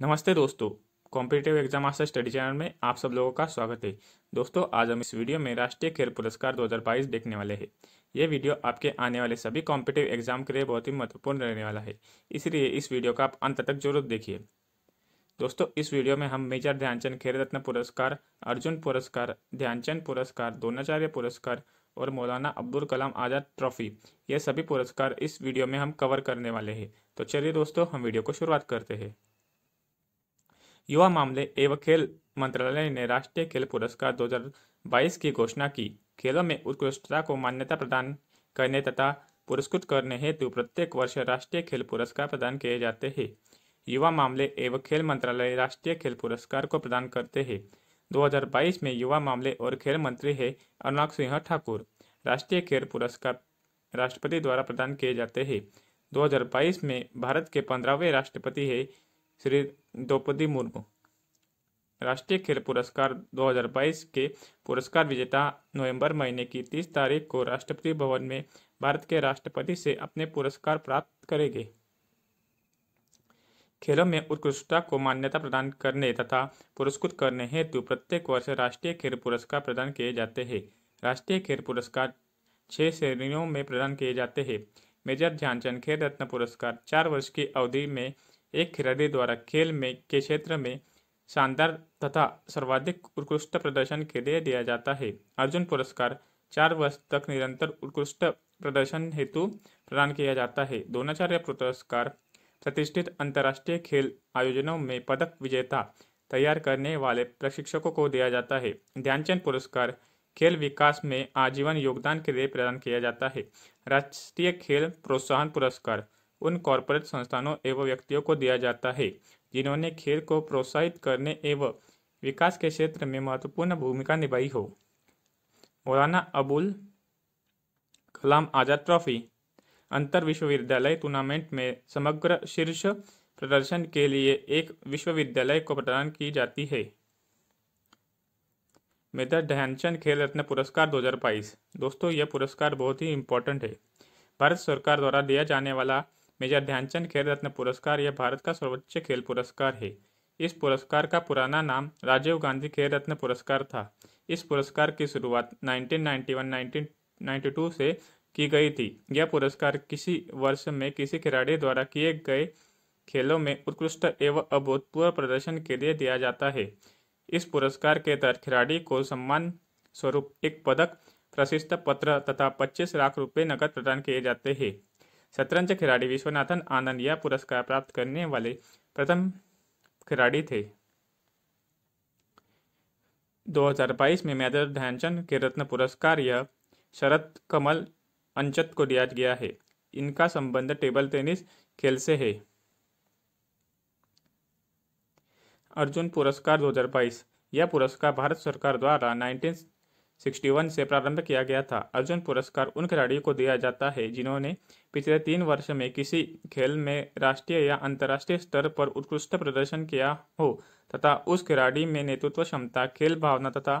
नमस्ते दोस्तों competitive exam master study channel में आप सब लोगों का स्वागत है दोस्तों आज हम इस वीडियो में राष्ट्रीय खेल पुरस्कार 2022 देखने वाले हैं ये वीडियो आपके आने वाले सभी कॉम्पिटेटिव एग्जाम के लिए बहुत ही महत्वपूर्ण रहने वाला है इसलिए इस वीडियो का आप अंत तक जरूर देखिए दोस्तों इस वीडियो में हम मेजर ध्यानचंद खेल रत्न पुरस्कार अर्जुन पुरस्कार ध्यानचंद पुरस्कार द्रोणाचार्य पुरस्कार और मौलाना अब्दुल कलाम आज़ाद ट्रॉफी ये सभी पुरस्कार इस वीडियो में हम कवर करने वाले हैं तो चलिए दोस्तों हम वीडियो को शुरुआत करते हैं युवा मामले एवं खेल मंत्रालय ने राष्ट्रीय खेल पुरस्कार 2022 की घोषणा की खेलों में उत्कृष्टता को मान्यता प्रदान करने तथा पुरस्कृत करने हेतु प्रत्येक वर्ष राष्ट्रीय खेल पुरस्कार प्रदान किए जाते हैं युवा मामले एवं खेल मंत्रालय राष्ट्रीय खेल पुरस्कार को प्रदान करते हैं 2022 में युवा मामले और खेल मंत्री है अनुराग सिंह ठाकुर राष्ट्रीय खेल पुरस्कार राष्ट्रपति द्वारा प्रदान किए जाते हैं 2022 में भारत के पंद्रहवें राष्ट्रपति है श्री द्रौपदी मुर्मू राष्ट्रीय खेल पुरस्कार 2022 के पुरस्कार विजेता नवंबर महीने की 30 तारीख को राष्ट्रपति भवन में भारत के राष्ट्रपति से अपने पुरस्कार प्राप्त करेंगे खेलों में उत्कृष्टता को मान्यता प्रदान करने तथा पुरस्कृत करने हेतु प्रत्येक वर्ष राष्ट्रीय खेल पुरस्कार प्रदान किए जाते हैं राष्ट्रीय खेल पुरस्कार छह श्रेणियों में प्रदान किए जाते हैं मेजर ध्यानचंद खेल रत्न पुरस्कार चार वर्ष की अवधि में एक खिलाड़ी द्वारा खेल में के क्षेत्र में शानदार तथा सर्वाधिक उत्कृष्ट प्रदर्शन के लिए दिया जाता है अर्जुन पुरस्कार चार वर्ष तक निरंतर उत्कृष्ट प्रदर्शन हेतु प्रदान किया जाता है द्रोणाचार्य पुरस्कार प्रतिष्ठित अंतर्राष्ट्रीय खेल आयोजनों में पदक विजेता तैयार करने वाले प्रशिक्षकों को दिया जाता है ध्यानचंद पुरस्कार खेल विकास में आजीवन योगदान के लिए प्रदान किया जाता है राष्ट्रीय खेल प्रोत्साहन पुरस्कार उन कॉरपोरेट संस्थानों एवं व्यक्तियों को दिया जाता है जिन्होंने खेल को प्रोत्साहित करने एवं विकास के क्षेत्र में महत्वपूर्ण भूमिका निभाई हो मौलाना अबुल कलाम आज़ाद ट्रॉफी अंतर विश्वविद्यालय टूर्नामेंट में समग्र शीर्ष प्रदर्शन के लिए एक विश्वविद्यालय को प्रदान की जाती है मेजर ध्यानचंद खेल रत्न पुरस्कार 2022 दोस्तों यह पुरस्कार बहुत ही इंपॉर्टेंट है भारत सरकार द्वारा दिया जाने वाला मेजर ध्यानचंद खेल रत्न पुरस्कार यह भारत का सर्वोच्च खेल पुरस्कार है इस पुरस्कार का पुराना नाम राजीव गांधी खेल रत्न पुरस्कार था इस पुरस्कार की शुरुआत 1991, 1992 से की गई थी यह पुरस्कार किसी वर्ष में किसी खिलाड़ी द्वारा किए गए खेलों में उत्कृष्ट एवं अभूतपूर्व प्रदर्शन के लिए दिया जाता है इस पुरस्कार के तहत खिलाड़ी को सम्मान स्वरूप एक पदक प्रशिस्त पत्र तथा 25 लाख रुपए नकद प्रदान किए जाते हैं शतरंज खिलाड़ी विश्वनाथन आनंद यह पुरस्कार प्राप्त करने वाले प्रथम खिलाड़ी थे 2022 में मेजर ध्यानचंद के रत्न पुरस्कार यह शरद कमल अंचत को दिया गया है इनका संबंध टेबल टेनिस खेल से है अर्जुन पुरस्कार 2022 यह पुरस्कार भारत सरकार द्वारा नाइनटीन 1961 से प्रारंभ किया गया था अर्जुन पुरस्कार उन खिलाड़ियों को दिया जाता है जिन्होंने पिछले तीन वर्ष में किसी खेल में राष्ट्रीय या अंतर्राष्ट्रीय स्तर पर उत्कृष्ट प्रदर्शन किया हो तथा उस खिलाड़ी में नेतृत्व क्षमता खेल भावना तथा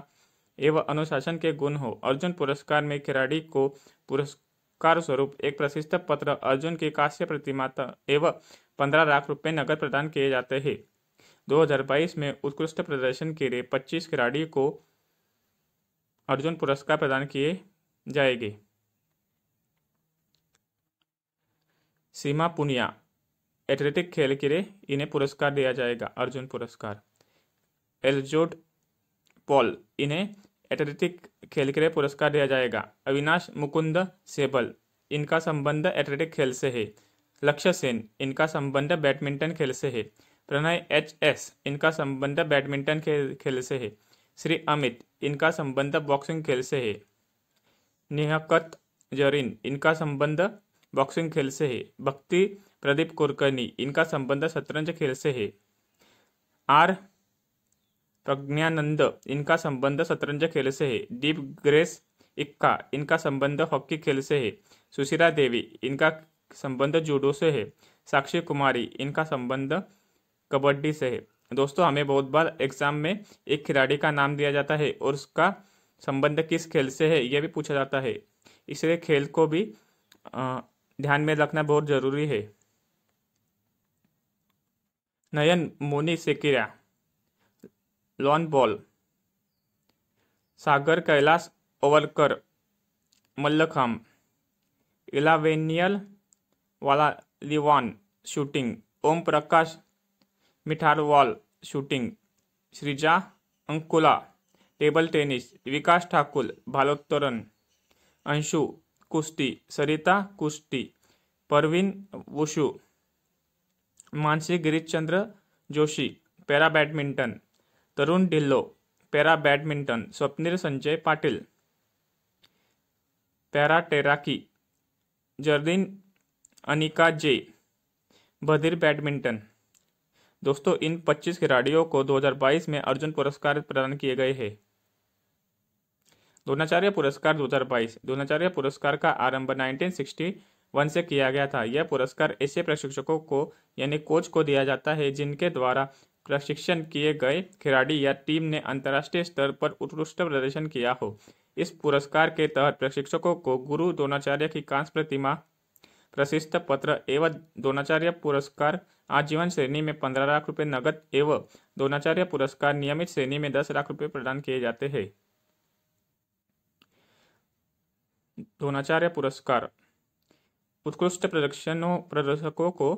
एवं अनुशासन के गुण हो अर्जुन पुरस्कार में खिलाड़ी को पुरस्कार स्वरूप एक प्रशिस्त पत्र अर्जुन की कांस्य प्रतिमा एवं पंद्रह लाख रुपये नकद प्रदान किए जाते हैं 2022 में उत्कृष्ट प्रदर्शन के लिए 25 खिलाड़ी को अर्जुन पुरस्कार प्रदान किए जाएंगे सीमा पुनिया एथलेटिक खेल के लिए इन्हें पुरस्कार दिया जाएगा अर्जुन पुरस्कार एलजोट पॉल इन्हें एथलेटिक खेल के लिए पुरस्कार दिया जाएगा अविनाश मुकुंद सेबल इनका संबंध एथलेटिक खेल से है लक्ष्य सेन इनका संबंध बैडमिंटन खेल से है प्रणय एच एस इनका संबंध बैडमिंटन खेल खेल से है श्री अमित इनका संबंध बॉक्सिंग खेल से है नेहकत जरीन इनका संबंध बॉक्सिंग खेल से है भक्ति प्रदीप कुरकर्णी इनका संबंध शतरंज खेल से है आर प्रज्ञानंद इनका संबंध शतरंज खेल से है दीप ग्रेस इक्का इनका संबंध हॉकी खेल से है सुशीला देवी इनका संबंध जूडो से है साक्षी कुमारी इनका संबंध कबड्डी से है दोस्तों हमें बहुत बार एग्जाम में एक खिलाड़ी का नाम दिया जाता है और उसका संबंध किस खेल से है यह भी पूछा जाता है इसलिए खेल को भी ध्यान में रखना बहुत जरूरी है Nayan Moni Saikia lawn ball Sagar Kailash Ovalkar Mallakhamb Elavenil Valarivan shooting Om Prakash Mitharval shooting Sreeja Akula table tennis Vikas Thakur भालोत्तरन अंशु कुस्ती सरिता कुस्ती Parveen wushu Mansi Girishchandra Joshi para badminton Tarun Dhillon para badminton Swapnil Sanjay Patil para टेराकी जर्दीन अनिका जे बधिर बैडमिंटन दोस्तों इन 25 खिलाड़ियों को 2022 में अर्जुन पुरस्कार प्रदान किए गए हैं द्रोणाचार्य पुरस्कार 2022 द्रोणाचार्य पुरस्कार का आरंभ 1961 से किया गया था यह पुरस्कार ऐसे प्रशिक्षकों को यानी कोच को दिया जाता है जिनके द्वारा प्रशिक्षण किए गए खिलाड़ी या टीम ने अंतर्राष्ट्रीय स्तर पर उत्कृष्ट प्रदर्शन किया हो इस पुरस्कार के तहत प्रशिक्षकों को गुरु द्रोणाचार्य की कांस्य प्रतिमा प्रशस्त पत्र एवं द्रोणाचार्य पुरस्कार आजीवन श्रेणी में पंद्रह लाख रुपए नगद एवं द्रोणाचार्य पुरस्कार नियमित श्रेणी में दस लाख रुपए प्रदान किए जाते हैं द्रोणाचार्य पुरस्कार उत्कृष्ट प्रदर्शनों प्रदर्शकों को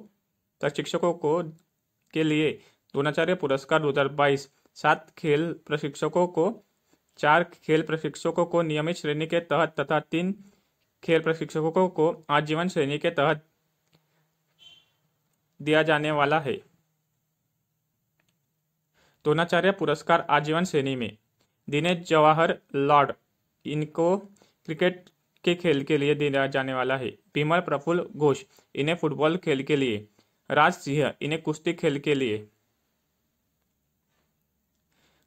प्रशिक्षकों को के लिए द्रोणाचार्य पुरस्कार बाईस सात खेल प्रशिक्षकों को चार खेल प्रशिक्षकों को नियमित श्रेणी के तहत तथा तीन खेल प्रशिक्षकों को आजीवन श्रेणी के तहत दिया जाने वाला है द्रोणाचार्य पुरस्कार आजीवन श्रेणी में दिनेश जवाहर लॉर्ड इनको क्रिकेट के खेल के लिए दिया जाने वाला है विमल प्रफुल्ल घोष इन्हें फुटबॉल खेल के लिए राज सिंह इन्हें कुश्ती खेल के लिए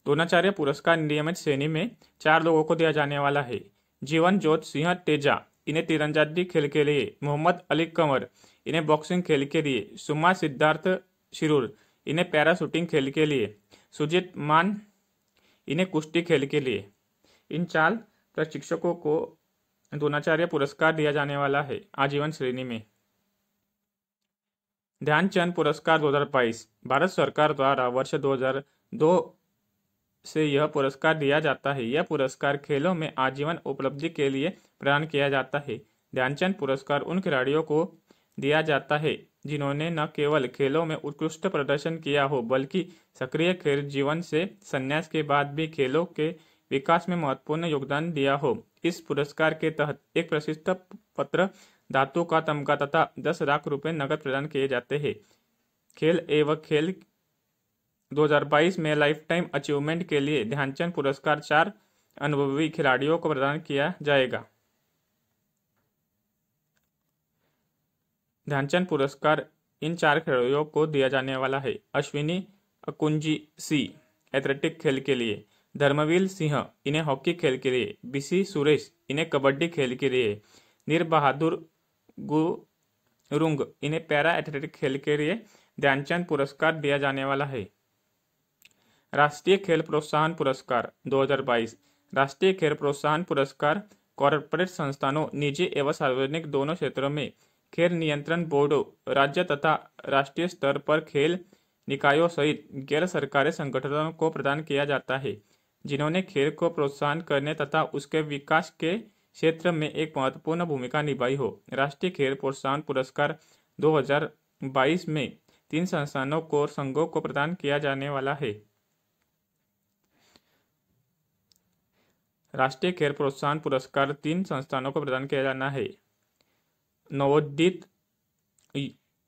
द्रोणाचार्य पुरस्कार नियमित श्रेणी में चार लोगों को दिया जाने वाला है जीवन ज्योत सिंह तेजा इन्हें तिरंजादी खेल के लिए मोहम्मद अली कंवर इन्हें बॉक्सिंग खेल के लिए सुमा सिद्धार्थ शिरूर इन्हें पैरा शूटिंग खेल के लिए सुजीत मान इन्हें कुश्ती खेल के लिए इन चार प्रशिक्षकों को द्रोणाचार्य पुरस्कार दिया जाने वाला है आजीवन श्रेणी में ध्यानचंद पुरस्कार 2022 भारत सरकार द्वारा वर्ष 2002 से यह पुरस्कार दिया जाता है यह पुरस्कार खेलों में आजीवन उपलब्धि के लिए प्रदान किया जाता है ध्यानचंद पुरस्कार उन खिलाड़ियों को दिया जाता है जिन्होंने न केवल खेलों में उत्कृष्ट प्रदर्शन किया हो बल्कि सक्रिय खेल जीवन से संन्यास के बाद भी खेलों के विकास में महत्वपूर्ण योगदान दिया हो इस पुरस्कार के तहत एक प्रशिष्ट पत्र धातु का तमगा तथा दस लाख रुपए नकद प्रदान किए जाते हैं खेल एवं खेल 2022 में लाइफ टाइम अचीवमेंट के लिए ध्यानचंद पुरस्कार चार अनुभवी खिलाड़ियों को प्रदान किया जाएगा ध्यानचंद पुरस्कार इन चार खिलाड़ियों को दिया जाने वाला है अश्विनी अकुंजी सी एथलेटिक खेल के लिए धर्मवीर सिंह इन्हें हॉकी खेल के लिए बीसी सुरेश इन्हें कबड्डी खेल के लिए नीर बहादुर गुरुंग इन्हें पैरा एथलेटिक खेल के लिए ध्यानचंद पुरस्कार दिया जाने वाला है राष्ट्रीय खेल प्रोत्साहन पुरस्कार 2022 राष्ट्रीय खेल प्रोत्साहन पुरस्कार कॉरपोरेट संस्थानों निजी एवं सार्वजनिक दोनों क्षेत्रों में खेल नियंत्रण बोर्डों राज्य तथा राष्ट्रीय स्तर पर खेल निकायों सहित गैर सरकारी संगठनों को प्रदान किया जाता है जिन्होंने खेल को प्रोत्साहन करने तथा उसके विकास के क्षेत्र में एक महत्वपूर्ण भूमिका निभाई हो राष्ट्रीय खेल प्रोत्साहन पुरस्कार 2022 में तीन संस्थानों को और संघों को प्रदान किया जाने वाला है राष्ट्रीय खेल प्रोत्साहन पुरस्कार तीन संस्थानों को प्रदान किया जाना है नवोदित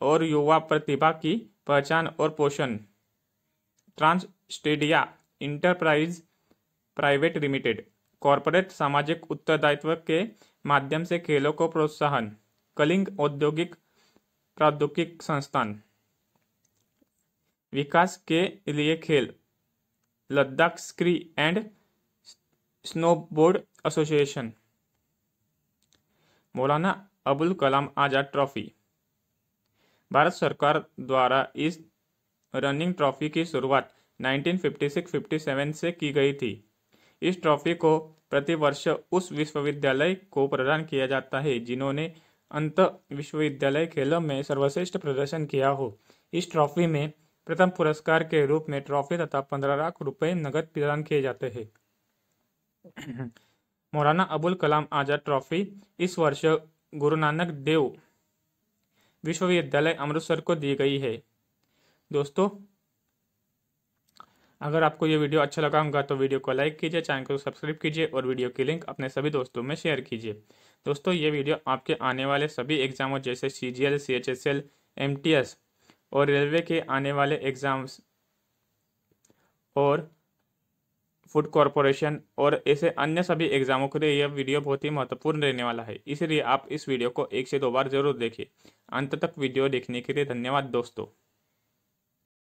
और युवा प्रतिभा की पहचान और पोषण Trans Stadia Enterprise Private Limited corporate सामाजिक उत्तरदायित्व के माध्यम से खेलों को प्रोत्साहन कलिंग औद्योगिक प्रौद्योगिक संस्थान विकास के लिए खेल Ladakh Ski and Snowboard Association Maulana Abul Kalam Azad Trophy Bharat सरकार द्वारा इस रनिंग ट्रॉफी की शुरुआत 1956-57 से की गई थी इस ट्रॉफी को प्रतिवर्ष उस विश्वविद्यालय को प्रदान किया जाता है जिन्होंने अंत विश्वविद्यालय खेलों में सर्वश्रेष्ठ प्रदर्शन किया हो इस ट्रॉफी में प्रथम पुरस्कार के रूप में ट्रॉफी तथा पंद्रह लाख रुपए नगद प्रदान किए जाते हैं मौलाना अबुल कलाम आजाद ट्रॉफी इस वर्ष गुरु नानक देव विश्वविद्यालय अमृतसर को दी गई है दोस्तों अगर आपको ये वीडियो अच्छा लगा होगा तो वीडियो को लाइक कीजिए चैनल को सब्सक्राइब कीजिए और वीडियो की लिंक अपने सभी दोस्तों में शेयर कीजिए दोस्तों ये वीडियो आपके आने वाले सभी एग्जामों जैसे C G L C H S L M T S और रेलवे के आने वाले एग्जाम्स और फूड कॉरपोरेशन और ऐसे अन्य सभी एग्जामों के लिए यह वीडियो बहुत ही महत्वपूर्ण रहने वाला है इसलिए आप इस वीडियो को एक से दो बार जरूर देखिए अंत तक वीडियो देखने के लिए धन्यवाद दोस्तों